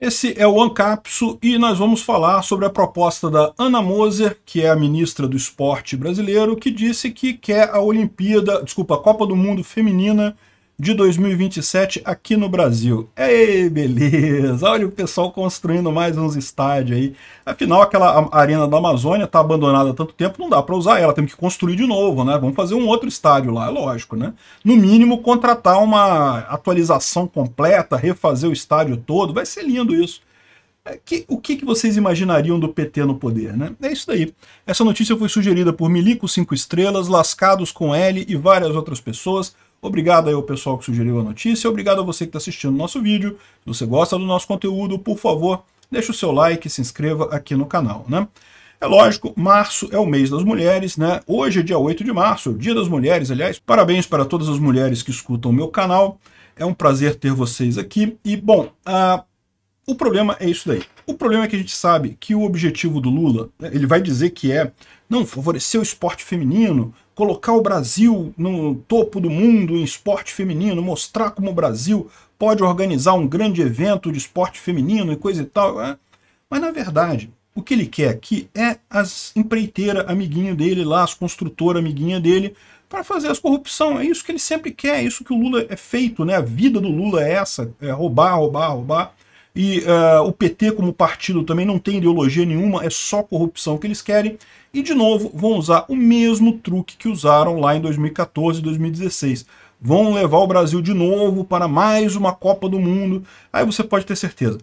Esse é o Ancapso e nós vamos falar sobre a proposta da Ana Moser, que é a ministra do esporte brasileiro, que disse que quer a Olimpíada, desculpa, a Copa do Mundo Feminina de 2027 aqui no Brasil. Ei, beleza! Olha o pessoal construindo mais uns estádios aí. Afinal, aquela arena da Amazônia está abandonada há tanto tempo, não dá para usar ela, temos que construir de novo, né? Vamos fazer um outro estádio lá, é lógico, né? No mínimo, contratar uma atualização completa, refazer o estádio todo, vai ser lindo isso. É que, o que, que, vocês imaginariam do PT no poder, né? É isso daí. Essa notícia foi sugerida por Milico 5 Estrelas, Lascados com L e várias outras pessoas. Obrigado aí ao pessoal que sugeriu a notícia, obrigado a você que está assistindo o nosso vídeo. Se você gosta do nosso conteúdo, por favor, deixe o seu like e se inscreva aqui no canal, né? É lógico, março é o mês das mulheres, né? Hoje é dia 8 de março, dia das mulheres, aliás. Parabéns para todas as mulheres que escutam o meu canal. É um prazer ter vocês aqui. E, bom, uh, o problema é isso daí. O problema é que a gente sabe que o objetivo do Lula, né, ele vai dizer que é não favorecer o esporte feminino, colocar o Brasil no topo do mundo em esporte feminino, mostrar como o Brasil pode organizar um grande evento de esporte feminino e coisa e tal. É. Mas, na verdade, o que ele quer aqui é as empreiteiras amiguinha dele lá, as construtoras amiguinha dele, para fazer as corrupção. É isso que ele sempre quer, é isso que o Lula é feito, né? A vida do Lula é essa, é roubar, roubar, roubar e uh, o PT como partido também não tem ideologia nenhuma, é só corrupção que eles querem. E, de novo, vão usar o mesmo truque que usaram lá em 2014 e 2016. Vão levar o Brasil de novo para mais uma Copa do Mundo. Aí você pode ter certeza.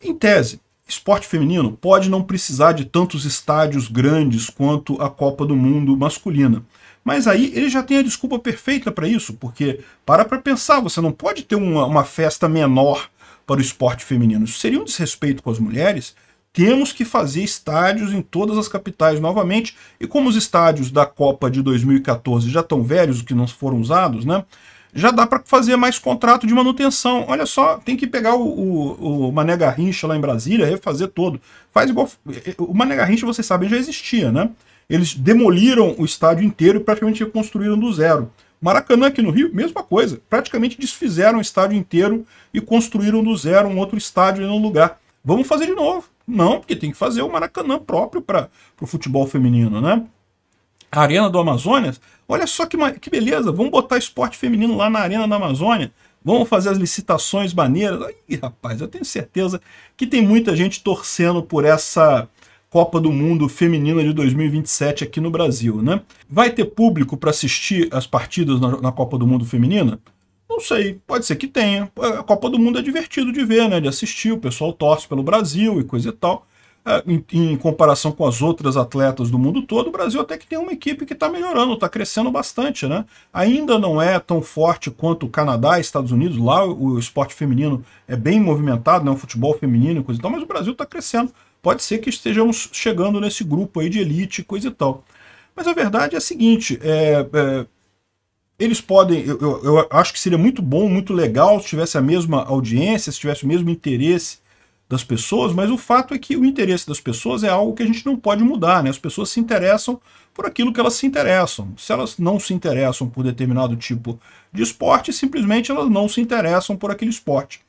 Em tese, esporte feminino pode não precisar de tantos estádios grandes quanto a Copa do Mundo masculina. Mas aí ele já tem a desculpa perfeita para isso, porque para para pensar, você não pode ter uma, uma festa menor para o esporte feminino. Isso seria um desrespeito com as mulheres. Temos que fazer estádios em todas as capitais novamente. E como os estádios da Copa de 2014 já estão velhos, que não foram usados, né? Já dá para fazer mais contrato de manutenção. Olha só, tem que pegar o, o, o Mané Garrincha lá em Brasília, refazer todo. Faz igual. O Mané Garrincha, vocês sabem, já existia, né? Eles demoliram o estádio inteiro e praticamente reconstruíram do zero. Maracanã aqui no Rio, mesma coisa. Praticamente desfizeram o estádio inteiro e construíram do zero um outro estádio no lugar. Vamos fazer de novo. Não, porque tem que fazer o Maracanã próprio para o futebol feminino, né? A Arena do Amazonas, olha só que, que beleza, vamos botar esporte feminino lá na Arena da Amazônia, vamos fazer as licitações maneiras. Ih, rapaz, eu tenho certeza que tem muita gente torcendo por essa Copa do Mundo Feminina de 2027 aqui no Brasil, né? Vai ter público para assistir as partidas na, na, Copa do Mundo Feminina? Não sei, pode ser que tenha. É, a Copa do Mundo é divertido de ver, né? De assistir, o pessoal torce pelo Brasil e coisa e tal. É, em, em comparação com as outras atletas do mundo todo, o Brasil até que tem uma equipe que está melhorando, está crescendo bastante, né? Ainda não é tão forte quanto o Canadá e Estados Unidos. Lá o, o esporte feminino é bem movimentado, né? O futebol feminino e coisa e tal, mas o Brasil está crescendo pode ser que estejamos chegando nesse grupo aí de elite, coisa e tal. Mas a verdade é a seguinte, é, é, eles podem, eu, eu, eu, acho que seria muito bom, muito legal se tivesse a mesma audiência, se tivesse o mesmo interesse das pessoas, mas o fato é que o interesse das pessoas é algo que a gente não pode mudar, né? As pessoas se interessam por aquilo que elas se interessam. Se elas não se interessam por determinado tipo de esporte, simplesmente elas não se interessam por aquele esporte.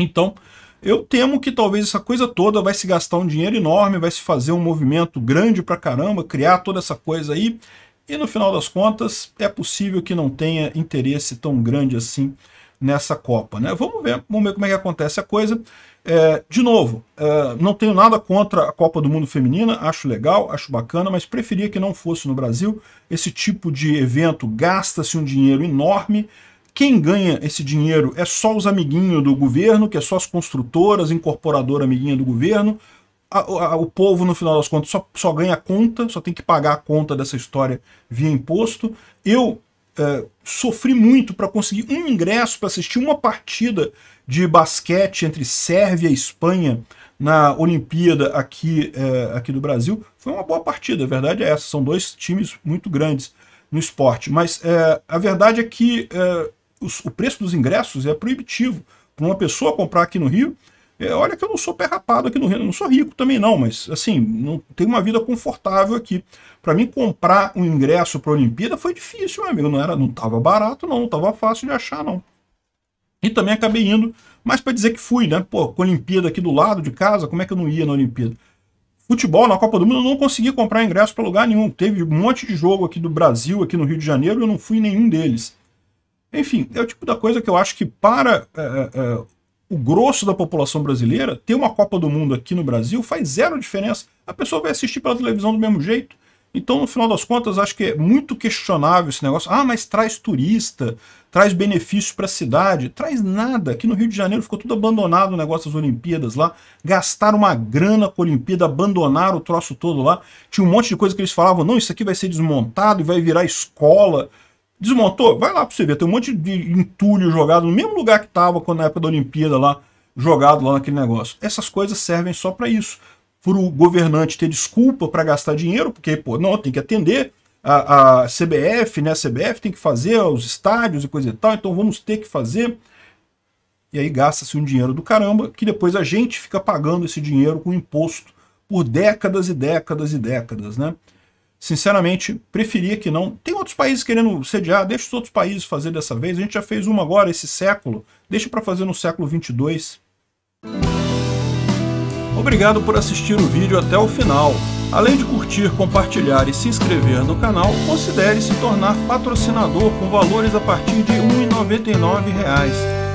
Então, eu temo que talvez essa coisa toda vai se gastar um dinheiro enorme, vai se fazer um movimento grande pra caramba, criar toda essa coisa aí, e no final das contas é possível que não tenha interesse tão grande assim nessa Copa. Né? Vamos ver, vamos ver como é que acontece a coisa. É, de novo, é, não tenho nada contra a Copa do Mundo Feminina, acho legal, acho bacana, mas preferia que não fosse no Brasil. Esse tipo de evento gasta-se um dinheiro enorme, quem ganha esse dinheiro é só os amiguinhos do governo, que é só as construtoras, incorporadora amiguinha do governo. A, a, o povo, no final das contas, só, só ganha a conta, só tem que pagar a conta dessa história via imposto. Eu é, sofri muito para conseguir um ingresso para assistir uma partida de basquete entre Sérvia e Espanha na Olimpíada aqui, é, aqui do Brasil. Foi uma boa partida, a verdade é essa. São dois times muito grandes no esporte. Mas é, a verdade é que é, o preço dos ingressos é proibitivo. Para uma pessoa comprar aqui no Rio, é, olha que eu não sou pé rapado aqui no Rio, não sou rico também não, mas assim, não tenho uma vida confortável aqui. Para mim comprar um ingresso para a Olimpíada foi difícil, meu amigo, não era, não tava barato não, não tava fácil de achar não. E também acabei indo, mas para dizer que fui, né? Pô, com a Olimpíada aqui do lado de casa, como é que eu não ia na Olimpíada? Futebol na Copa do Mundo eu não consegui comprar ingresso para lugar nenhum. Teve um monte de jogo aqui do Brasil, aqui no Rio de Janeiro, eu não fui em nenhum deles. Enfim, é o tipo da coisa que eu acho que para é, é, é, o grosso da população brasileira, ter uma Copa do Mundo aqui no Brasil faz zero diferença. A pessoa vai assistir pela televisão do mesmo jeito. Então, no final das contas, acho que é muito questionável esse negócio. Ah, mas traz turista, traz benefício para a cidade. Traz nada. Aqui no Rio de Janeiro ficou tudo abandonado o negócio das Olimpíadas lá. Gastaram uma grana com a Olimpíada, abandonaram o troço todo lá. Tinha um monte de coisa que eles falavam, não, isso aqui vai ser desmontado e vai virar escola. Desmontou? Vai lá para você ver. Tem um monte de entulho jogado no mesmo lugar que estava quando na época da Olimpíada lá, jogado lá naquele negócio. Essas coisas servem só para isso. Para o governante ter desculpa para gastar dinheiro, porque, pô, não, tem que atender a, a CBF, né? A CBF tem que fazer os estádios e coisa e tal, então vamos ter que fazer. E aí gasta-se um dinheiro do caramba, que depois a gente fica pagando esse dinheiro com imposto por décadas e décadas e décadas, né? Sinceramente, preferia que não. Tem outros países querendo sediar, deixa os outros países fazer dessa vez. A gente já fez uma agora esse século, deixa para fazer no século 22. Obrigado por assistir o vídeo até o final. Além de curtir, compartilhar e se inscrever no canal, considere se tornar patrocinador com valores a partir de R$ 1,99